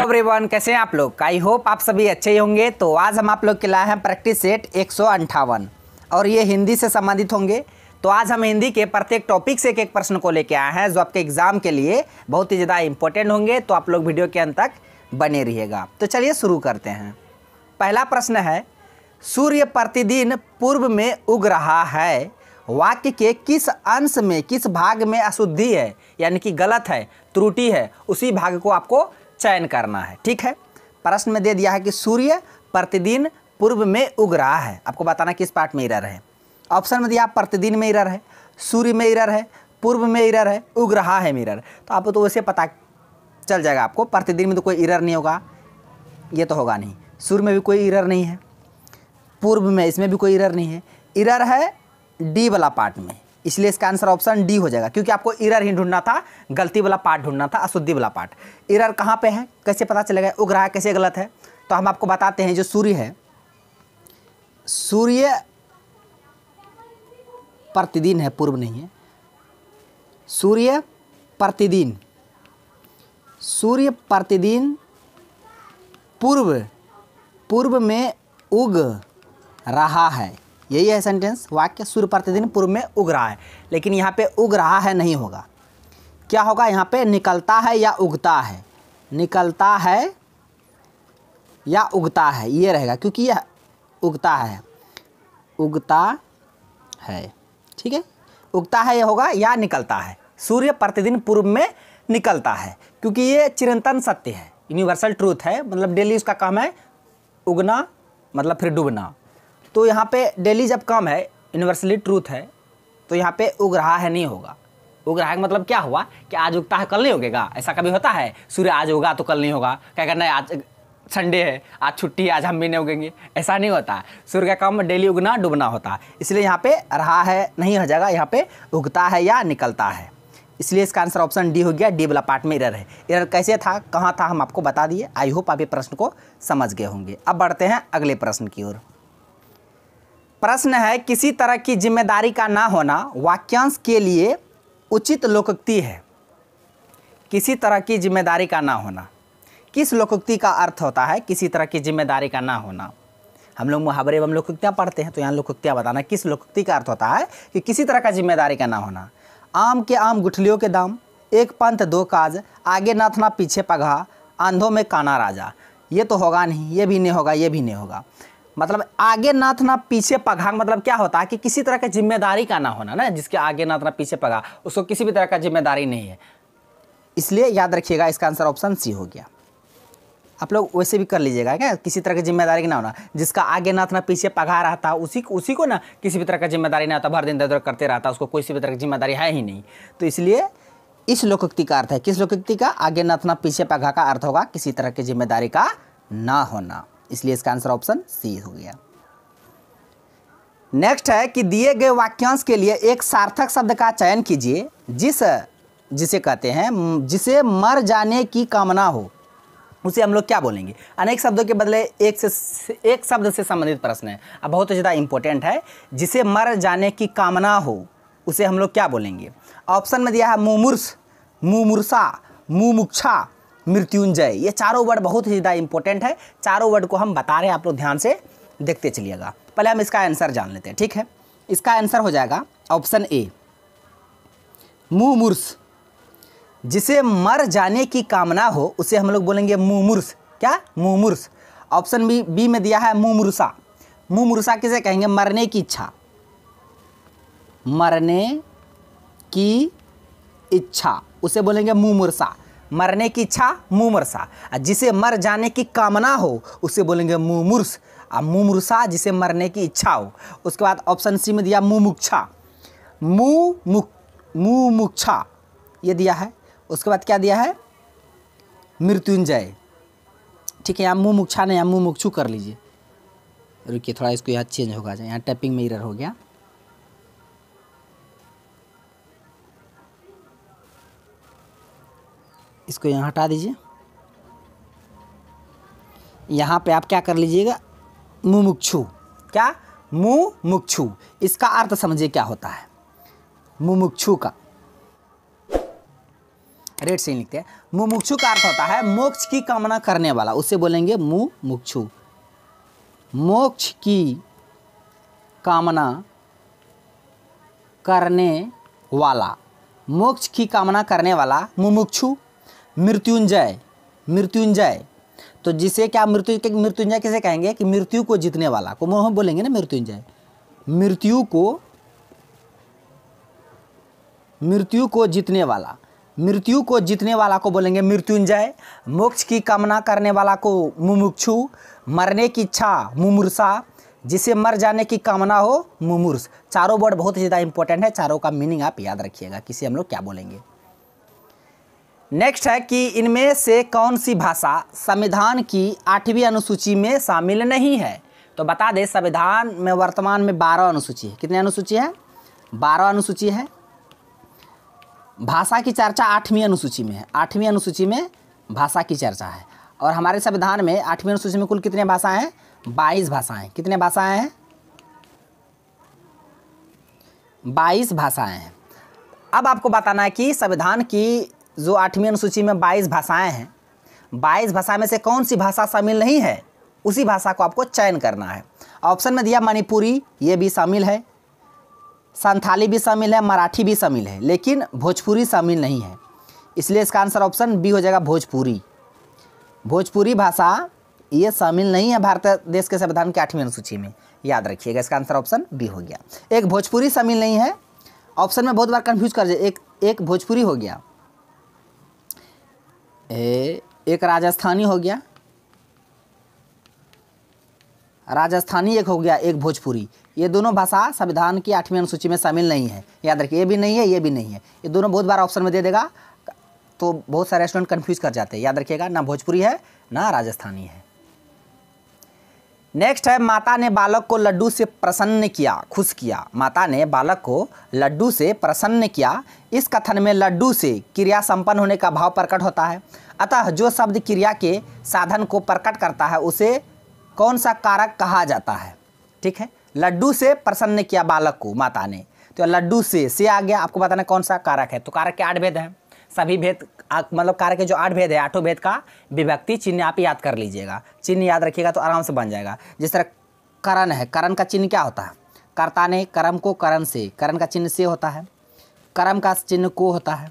everyone कैसे हैं आप लोग आई होप आप सभी अच्छे ही होंगे तो आज हम आप लोग के लाए हैं प्रैक्टिस सेट एक और ये हिंदी से संबंधित होंगे तो आज हम हिंदी के प्रत्येक टॉपिक से एक एक प्रश्न को लेके आए हैं जो आपके एग्जाम के लिए बहुत ही ज़्यादा इंपॉर्टेंट होंगे तो आप लोग वीडियो के अंत तक बने रहिएगा तो चलिए शुरू करते हैं पहला प्रश्न है सूर्य प्रतिदिन पूर्व में उग रहा है वाक्य के किस अंश में किस भाग में अशुद्धि है यानी कि गलत है त्रुटि है उसी भाग को आपको चयन करना है ठीक है प्रश्न में दे दिया है कि सूर्य प्रतिदिन पूर्व में उग रहा है आपको बताना किस पार्ट में इरर है ऑप्शन में दिया प्रतिदिन में इरर है सूर्य में इरर है पूर्व में इरर है उग रहा है मिरर तो आपको तो वैसे पता चल जाएगा आपको प्रतिदिन में तो कोई इरर नहीं होगा ये तो होगा नहीं सूर्य में भी कोई इरर नहीं है पूर्व में इसमें भी कोई इरर नहीं है इरर है डी वाला पार्ट में इसलिए इसका आंसर ऑप्शन डी हो जाएगा क्योंकि आपको इरर ही ढूंढना था गलती वाला पार्ट ढूंढना था अशुद्धि वाला पार्ट इरर कहाँ पे है कैसे पता चलेगा उग रहा है कैसे गलत है तो हम आपको बताते हैं जो सूर्य है सूर्य प्रतिदिन है पूर्व नहीं है सूर्य प्रतिदिन सूर्य प्रतिदिन पूर्व पूर्व में उग रहा है यही है सेंटेंस वाक्य सूर्य प्रतिदिन पूर्व में उग रहा है लेकिन यहाँ पे उग रहा है नहीं होगा क्या होगा यहाँ पे निकलता है या उगता है निकलता है या उगता है ये रहेगा क्योंकि यह उगता है उगता है ठीक है उगता है यह होगा या निकलता है सूर्य प्रतिदिन पूर्व में निकलता है क्योंकि ये चिरंतन सत्य है यूनिवर्सल ट्रूथ है मतलब डेली उसका काम है उगना मतलब फिर डूबना तो यहाँ पे डेली जब कम है यूनिवर्सली ट्रूथ है तो यहाँ पे उग रहा है नहीं होगा उग रहा है मतलब क्या हुआ कि आज उगता है कल नहीं उगेगा ऐसा कभी होता है सूर्य आज होगा तो कल नहीं होगा क्या करना है आज संडे है आज छुट्टी है आज हम भी नहीं उगेंगे ऐसा नहीं होता है सूर्य का काम डेली उगना डूबना होता है इसलिए यहाँ पे रहा है नहीं हो जाएगा यहाँ पे उगता है या निकलता है इसलिए इसका आंसर ऑप्शन डी हो गया डी वाला पार्ट में इरर है इरर कैसे था कहाँ था हम आपको बता दिए आई होप आप ये प्रश्न को समझ गए होंगे अब बढ़ते हैं अगले प्रश्न की ओर प्रश्न है किसी तरह की जिम्मेदारी का ना होना वाक्यांश के लिए उचित लोकोक्ति है किसी तरह की जिम्मेदारी का ना होना किस लोकोक्ति का अर्थ होता है किसी तरह की जिम्मेदारी का ना होना हम लोग मुहावरे एवं लोकोक्तियाँ पढ़ते हैं तो यहाँ लोकोक्तियाँ बताना किस लोकोक्ति का अर्थ होता है कि किसी तरह का जिम्मेदारी का ना होना आम के आम गुठलियों के दाम एक पंथ दो काज आगे नाथना पीछे पगहा आंधों में काना राजा ये तो होगा नहीं ये भी नहीं होगा ये भी नहीं होगा मतलब आगे नाथ ना पीछे पघांग मतलब क्या होता है कि किसी तरह का जिम्मेदारी का ना होना ना जिसके आगे नाथ ना पीछे पघा उसको किसी भी तरह का जिम्मेदारी नहीं है इसलिए याद रखिएगा इसका आंसर ऑप्शन सी हो गया आप लोग वैसे भी कर लीजिएगा क्या किसी तरह की जिम्मेदारी ना होना जिसका आगे नाथ ना पीछे पघा रहा था उसी उसी को ना किसी भी तरह का जिम्मेदारी नहीं आता भर दिन दर करते रहता उसको कोई भी तरह की जिम्मेदारी है ही नहीं तो इसलिए इस लोकोक्ति का अर्थ है किस लोकोक्ति का आगे नाथ ना पीछे पघा का अर्थ होगा किसी तरह की जिम्मेदारी का ना होना इसलिए इसका आंसर ऑप्शन सी हो गया नेक्स्ट है कि दिए गए वाक्यांश के लिए एक सार्थक शब्द का चयन कीजिए जिस जिसे कहते हैं जिसे मर जाने की कामना हो उसे हम लोग क्या बोलेंगे अनेक शब्दों के बदले एक से एक शब्द से संबंधित प्रश्न है अब बहुत ज़्यादा इंपॉर्टेंट है जिसे मर जाने की कामना हो उसे हम लोग क्या बोलेंगे ऑप्शन में दिया है मुमुर्स मुमुर्सा मुमुक्षा मृत्युंजय ये चारों वर्ड बहुत ही ज़्यादा इंपॉर्टेंट है चारों वर्ड को हम बता रहे हैं आप लोग ध्यान से देखते चलिएगा पहले हम इसका आंसर जान लेते हैं ठीक है इसका आंसर हो जाएगा ऑप्शन ए मुमुर्स जिसे मर जाने की कामना हो उसे हम लोग बोलेंगे मुमुर्स क्या मुमुर्स ऑप्शन बी बी में दिया है मुमुर्सा मुमुर्सा किसे कहेंगे मरने की इच्छा मरने की इच्छा उसे बोलेंगे मुमुर्सा मरने की इच्छा मुमरसा जिसे मर जाने की कामना हो उसे बोलेंगे मुमुर्स और मुमुर्सा जिसे मरने की इच्छा हो उसके बाद ऑप्शन सी में दिया मुमुक्षा मुमुक मुमुक्षा ये दिया है उसके बाद क्या दिया है मृत्युंजय ठीक है यहाँ मुमुक्षा नहीं यहाँ मुमुक्षु कर लीजिए रुकिए थोड़ा इसको यहाँ चेंज होगा यहाँ टैपिंग में इरर हो गया इसको यहाँ हटा दीजिए यहाँ पे आप क्या कर लीजिएगा मुमुक्षु क्या मुमुक्षु इसका अर्थ समझिए क्या होता है मुमुक्षु का रेड से लिखते हैं मुमुक्षु का अर्थ होता है मोक्ष की कामना करने वाला उसे बोलेंगे मुमुक्षु मोक्ष की कामना करने वाला मोक्ष की कामना करने वाला मुमुक्षु मृत्युंजय मृत्युंजय तो जिसे क्या मृत्यु मृत्युंजय किसे कहेंगे कि मृत्यु को जीतने वाला को मोह बोलेंगे ना मृत्युंजय मृत्यु को मृत्यु को जीतने वाला मृत्यु को जीतने वाला को बोलेंगे मृत्युंजय मोक्ष की कामना करने वाला को मुमुक्षु मरने की इच्छा मुमुर्सा जिसे मर जाने की कामना हो मुमुर्स चारों वर्ड बहुत ज़्यादा इंपॉर्टेंट है चारों का मीनिंग आप याद रखिएगा किसे हम लोग क्या बोलेंगे नेक्स्ट है कि इनमें से कौन सी भाषा संविधान की आठवीं अनुसूची में शामिल नहीं है तो बता दें संविधान में वर्तमान में बारह अनुसूची है कितने अनुसूची है बारह अनुसूची है भाषा की चर्चा आठवीं अनुसूची में है आठवीं अनुसूची में भाषा की चर्चा है और हमारे संविधान में आठवीं अनुसूची में कुल कितने भाषाएं हैं बाईस भाषाएं कितने भाषाएं हैं बाईस भाषाएं हैं अब आपको बताना है कि संविधान की जो आठवीं अनुसूची में बाईस भाषाएँ हैं बाईस भाषा में से कौन सी भाषा शामिल नहीं है उसी भाषा को आपको चयन करना है ऑप्शन में दिया मणिपुरी ये भी शामिल है संथाली भी शामिल है मराठी भी शामिल है लेकिन भोजपुरी शामिल नहीं है इसलिए इसका आंसर ऑप्शन बी हो जाएगा भोजपुरी भोजपुरी भाषा ये शामिल नहीं है भारत देश के संविधान के आठवीं अनुसूची में याद रखिएगा इसका आंसर ऑप्शन बी हो गया एक भोजपुरी शामिल नहीं है ऑप्शन में बहुत बार कन्फ्यूज कर एक एक भोजपुरी हो गया ए एक राजस्थानी हो गया राजस्थानी एक हो गया एक भोजपुरी ये दोनों भाषा संविधान की आठवीं अनुसूची में शामिल नहीं है याद रखिए ये भी नहीं है ये भी नहीं है ये दोनों बहुत बार ऑप्शन में दे देगा तो बहुत सारे स्टूडेंट कन्फ्यूज़ कर जाते हैं याद रखिएगा ना भोजपुरी है ना राजस्थानी है नेक्स्ट है माता ने बालक को लड्डू से प्रसन्न किया खुश किया माता ने बालक को लड्डू से प्रसन्न किया इस कथन में लड्डू से क्रिया संपन्न होने का भाव प्रकट होता है अतः जो शब्द क्रिया के साधन को प्रकट करता है उसे कौन सा कारक कहा जाता है ठीक है लड्डू से प्रसन्न किया बालक को माता ने तो लड्डू से से आ गया आपको बताना कौन सा कारक है तो कारक के आठ भेद हैं सभी भेद मतलब कार्य के जो आठ भेद है आठों भेद का विभक्ति चिन्ह आप याद कर लीजिएगा चिन्ह याद रखिएगा तो आराम से बन जाएगा जिस तरह करण है करण का चिन्ह क्या होता है कर्ता ने कर्म को करण से करण का चिन्ह से होता है कर्म का चिन्ह को होता है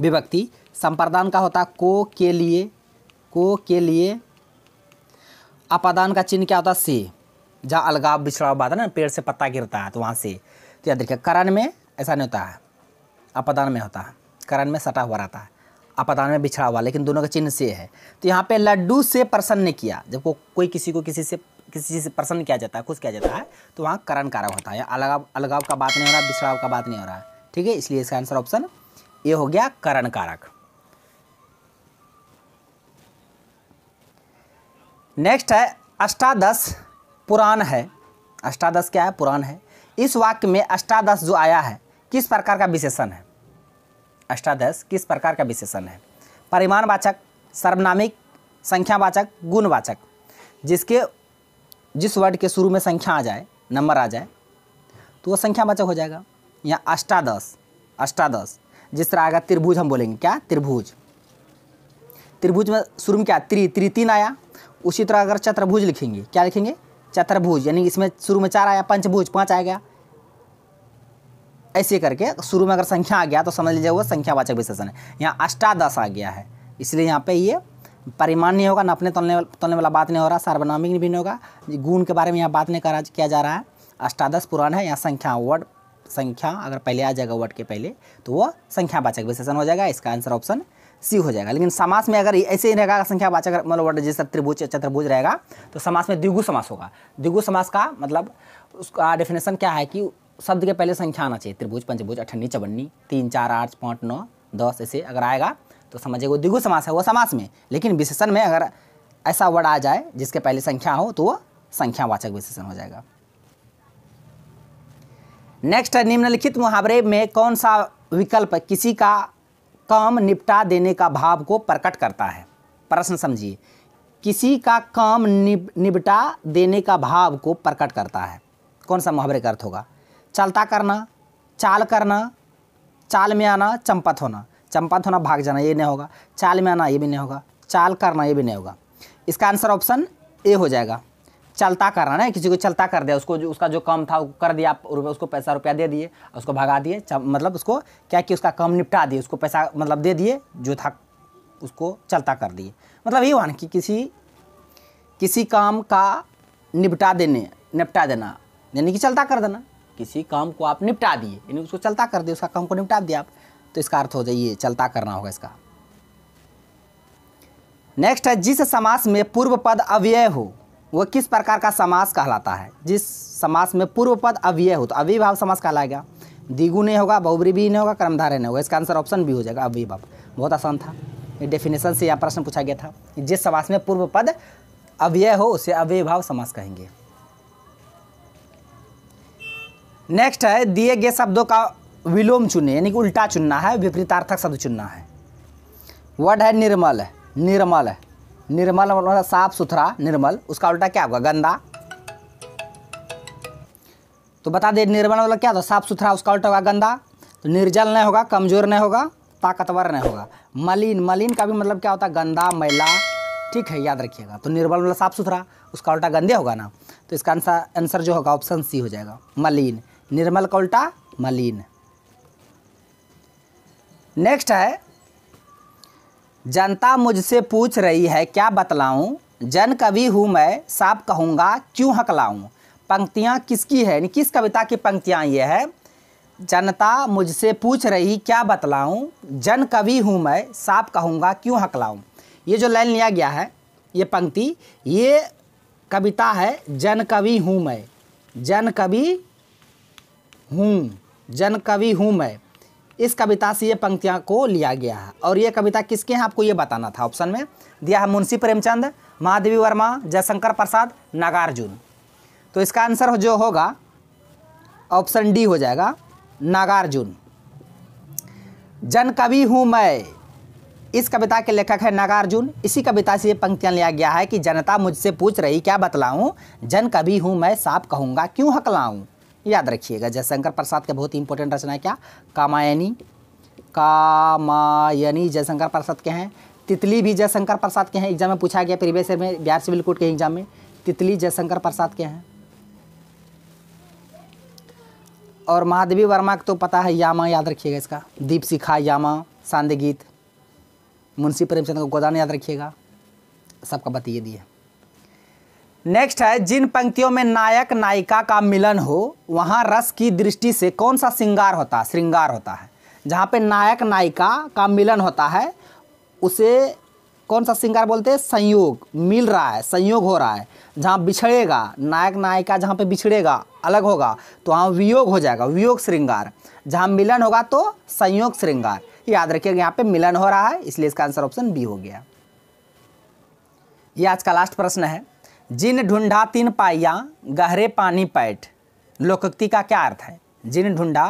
विभक्ति संप्रदान का होता को के लिए को के लिए अपादान का चिन्ह क्या होता है से जहाँ अलगाव बिछड़ाव बात है ना पेड़ से पत्ता गिरता है तो वहाँ से तो याद रखिए करण में ऐसा नहीं होता है अपदान में होता है करण में सटा हुआ रहता है आपदान में बिछड़ा हुआ लेकिन दोनों का चिन्ह से है तो यहाँ पे लड्डू से प्रसन्न किया जब को, कोई किसी को किसी से किसी चीज़ से प्रसन्न किया जाता है खुश किया जाता है तो वहाँ करण कारक होता है अलगाव अलगाव का बात नहीं हो रहा बिछड़ाव का बात नहीं हो रहा है ठीक है इसलिए इसका आंसर ऑप्शन ए हो गया करण कारक नेक्स्ट है अष्टादश पुराण है अष्टादश क्या है पुराण है इस वाक्य में अष्टादश जो आया है किस प्रकार का विशेषण है अष्टादश किस प्रकार का विशेषण है परिमाणवाचक सर्वनामिक संख्यावाचक गुणवाचक जिसके जिस वर्ड के शुरू में संख्या आ जाए नंबर आ जाए तो वो संख्यावाचक हो जाएगा या अष्टादश अष्टादश जिस तरह आएगा त्रिभुज हम बोलेंगे क्या त्रिभुज त्रिभुज में शुरू में क्या त्रि त्रि तीन आया उसी तरह अगर चतुर्भुज लिखेंगे क्या लिखेंगे चतुर्भुज यानी इसमें शुरू में चार आया पंचभुज पाँच आएगा ऐसे करके शुरू में अगर संख्या आ गया तो समझ लीजिए वो संख्यावाचक विशेषण है यहाँ अष्टादश आ गया है इसलिए यहाँ पे ये परिमाण नहीं होगा नपने तोलने तोलने वाला बात नहीं हो रहा सार्वनामिक भी नहीं होगा गुण के बारे में यहाँ बात नहीं करा किया जा रहा है अष्टादश पुराण है यहाँ संख्या वर्ड संख्या अगर पहले आ जाएगा वर्ड के पहले तो वह संख्यावाचक विशेषण हो जाएगा इसका आंसर ऑप्शन सी हो जाएगा लेकिन समास में अगर ऐसे ही रहेगा संख्यावाचक मतलब वर्ड जैसे त्रिभुज चतुर्भुज रहेगा तो समास में द्विगु समास होगा द्विगु समास का मतलब उसका डेफिनेशन क्या है कि शब्द के पहले संख्या आना चाहिए त्रिभुज पंचभुज अठन्नी चवन्नी तीन चार आठ पाँच नौ दस ऐसे अगर आएगा तो समझेगा द्विगु समास है वो समास में लेकिन विशेषण में अगर ऐसा वर्ड आ जाए जिसके पहले संख्या हो तो वो संख्यावाचक विशेषण हो जाएगा नेक्स्ट निम्नलिखित मुहावरे में कौन सा विकल्प किसी का काम निपटा देने का भाव को प्रकट करता है प्रश्न समझिए किसी का काम निपटा देने का भाव को प्रकट करता है कौन सा मुहावरे का अर्थ होगा चलता करना चाल करना चाल में आना चंपत होना चंपत होना भाग जाना ये नहीं होगा चाल में आना ये भी नहीं होगा चाल करना ये भी नहीं होगा इसका आंसर ऑप्शन ए हो जाएगा चलता करना ना किसी को चलता कर दिया उसको जो उसका जो कम था वो कर दिया आप रुपये उसको पैसा रुपया दे दिए उसको भगा दिए मतलब उसको क्या कि उसका कम निपटा दिए उसको पैसा मतलब दे दिए जो था उसको चलता कर दिए मतलब ये हुआ कि किसी किसी काम का निपटा देने निपटा देना यानी कि चलता कर देना किसी काम को आप निपटा दिए यानी उसको चलता कर दिए उसका काम को निपटा दिया आप तो इसका अर्थ हो जाइए चलता करना होगा इसका नेक्स्ट है जिस समास में पूर्व पद अव्यय हो वह किस प्रकार का समास कहलाता है जिस समास में पूर्व पद अव्यय हो तो अव्यभाव समास कहलाएगा दिगु नहीं होगा बहुबरी भी नहीं होगा कर्मधारय नहीं होगा इसका आंसर ऑप्शन भी हो जाएगा अव्यभाव बहुत आसान था ये डेफिनेशन से यह प्रश्न पूछा गया था जिस समास में पूर्व पद अव्यय हो उसे अव्यभाव समास कहेंगे नेक्स्ट है दिए गए शब्दों का विलोम चुने यानी कि उल्टा चुनना है विपरीतार्थक शब्द चुनना है वर्ड है निर्मल निर्मल निर्मल मतलब साफ सुथरा निर्मल उसका उल्टा क्या होगा गंदा तो बता दे निर्मल मतलब क्या होता साफ सुथरा उसका उल्टा होगा गंदा तो निर्जल नहीं होगा कमज़ोर नहीं होगा ताकतवर नहीं होगा मलिन मलिन का भी मतलब क्या होता है गंदा मैला ठीक है याद रखिएगा तो निर्मल मतलब साफ सुथरा उसका उल्टा गंदे होगा ना तो इसका आंसर आंसर जो होगा ऑप्शन सी हो जाएगा मलिन निर्मल का उल्टा मलिन नेक्स्ट है जनता मुझसे पूछ रही है क्या बतलाऊं जन कवि हूँ मैं साफ कहूँगा क्यों हकलाऊं पंक्तियाँ किसकी है यानी किस कविता की पंक्तियाँ ये है जनता मुझसे पूछ रही क्या बतलाऊं जन कवि हूँ मैं साफ कहूँगा क्यों हकलाऊं ये जो लाइन लिया गया है ये पंक्ति ये कविता है जन कवि हूँ मैं जन कवि हूँ जन कवि हूँ मैं इस कविता से ये पंक्तियाँ को लिया गया है और ये कविता किसके हैं आपको ये बताना था ऑप्शन में दिया है मुंशी प्रेमचंद महादेवी वर्मा जयशंकर प्रसाद नागार्जुन तो इसका आंसर जो होगा ऑप्शन डी हो जाएगा नागार्जुन जन कवि हूँ मैं इस कविता के लेखक है नागार्जुन इसी कविता से ये पंक्तियाँ लिया गया है कि जनता मुझसे पूछ रही क्या बतलाऊँ जन कवि हूँ मैं साफ कहूँगा क्यों हकलाऊँ याद रखिएगा जयशंकर प्रसाद का बहुत ही इंपॉर्टेंट रचना है क्या कामायनी कामायनी जयशंकर प्रसाद के हैं तितली भी जयशंकर प्रसाद के हैं एग्जाम में पूछा गया प्रीवियस ईयर में बिहार सिविल कोर्ट के एग्जाम में तितली जयशंकर प्रसाद के हैं और महादेवी वर्मा का तो पता है यामा याद रखिएगा इसका दीप सिखा यामा सांदे गीत मुंशी प्रेमचंद का गोदान याद रखिएगा सबका बताइए दिए नेक्स्ट है जिन पंक्तियों में नायक नायिका का मिलन हो वहाँ रस की दृष्टि से कौन सा श्रृंगार होता है श्रृंगार होता है जहाँ पे नायक नायिका का मिलन होता है उसे कौन सा श्रृंगार बोलते हैं संयोग मिल रहा है संयोग हो रहा है जहाँ बिछड़ेगा नायक नायिका जहाँ पे बिछड़ेगा अलग होगा तो वहाँ वियोग हो जाएगा वियोग श्रृंगार जहाँ मिलन होगा तो संयोग श्रृंगार याद रखिएगा यहाँ पे मिलन हो रहा है इसलिए इसका आंसर ऑप्शन बी हो गया ये आज का लास्ट प्रश्न है जिन ढूंढा तीन पाइया गहरे पानी पैठ लोकोक्ति का क्या अर्थ है जिन ढूंढा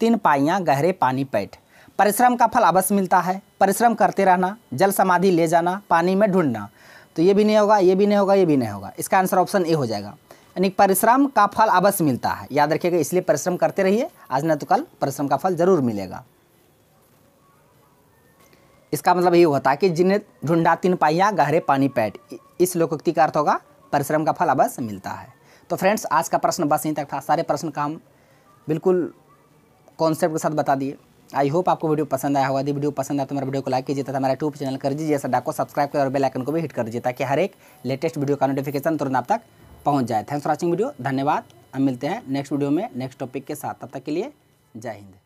तीन पाइया गहरे पानी पैठ परिश्रम का फल अवश्य मिलता है परिश्रम करते रहना जल समाधि ले जाना पानी में ढूंढना तो ये भी नहीं होगा ये भी नहीं होगा ये भी नहीं होगा इसका आंसर ऑप्शन ए हो जाएगा यानी परिश्रम का फल अवश्य मिलता है याद रखिएगा इसलिए परिश्रम करते रहिए आज न तो कल परिश्रम का फल जरूर मिलेगा इसका मतलब ये होता है कि जिन्हें ढूंढा तीन पाइया गहरे पानी पैठ इस लोकोक्ति का अर्थ होगा परिश्रम का फल अवश्य मिलता है तो फ्रेंड्स आज का प्रश्न बस यहीं तक था सारे प्रश्न का हम बिल्कुल कॉन्सेप्ट के साथ बता दिए आई होप आपको वीडियो पसंद आया होगा यदि वीडियो पसंद आया तो मेरे वीडियो को लाइक कीजिए तथा हमारा यूट्यूब चैनल कर दीजिए सड्डा को सब्सक्राइब करें और बेल आइकन को भी हिट कर दीजिए ताकि हर एक लेटेस्ट वीडियो का नोटिफिकेशन तुरंत आप तक पहुंच जाए थैंक्स फॉर वॉचिंग वीडियो धन्यवाद हम मिलते हैं नेक्स्ट वीडियो में नेक्स्ट टॉपिक के साथ तब तक के लिए जय हिंद